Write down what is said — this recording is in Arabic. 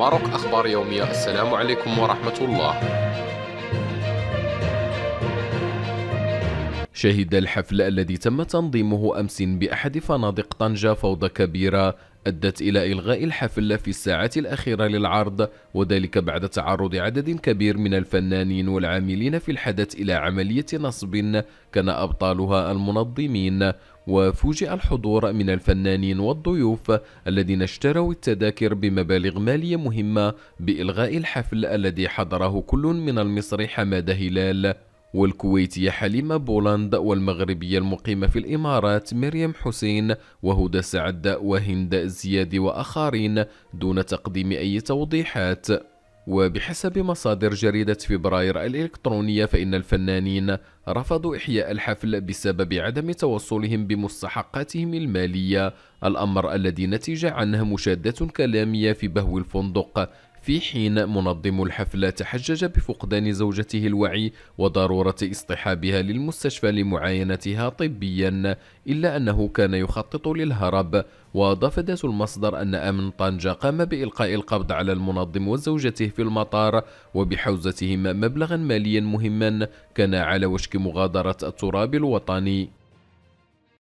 ماروك أخبار يومية السلام عليكم ورحمة الله شهد الحفل الذي تم تنظيمه أمس بأحد فنادق طنجة فوضى كبيرة أدت إلى إلغاء الحفل في الساعات الأخيرة للعرض وذلك بعد تعرض عدد كبير من الفنانين والعاملين في الحدث إلى عملية نصب كان أبطالها المنظمين وفوجئ الحضور من الفنانين والضيوف الذين اشتروا التذاكر بمبالغ مالية مهمة بإلغاء الحفل الذي حضره كل من المصري حمادة هلال والكويتية حليمة بولند والمغربية المقيمة في الإمارات مريم حسين وهدى سعد وهند زيادي وآخرين دون تقديم أي توضيحات وبحسب مصادر جريدة فبراير الإلكترونية فإن الفنانين رفضوا إحياء الحفل بسبب عدم توصلهم بمستحقاتهم المالية الأمر الذي نتج عنه مشادة كلامية في بهو الفندق في حين منظم الحفلة تحجج بفقدان زوجته الوعي وضرورة اصطحابها للمستشفى لمعاينتها طبيا إلا أنه كان يخطط للهرب وأضاف ذات المصدر أن أمن طنجة قام بإلقاء القبض على المنظم وزوجته في المطار وبحوزتهما مبلغا ماليا مهما كان على وشك مغادرة التراب الوطني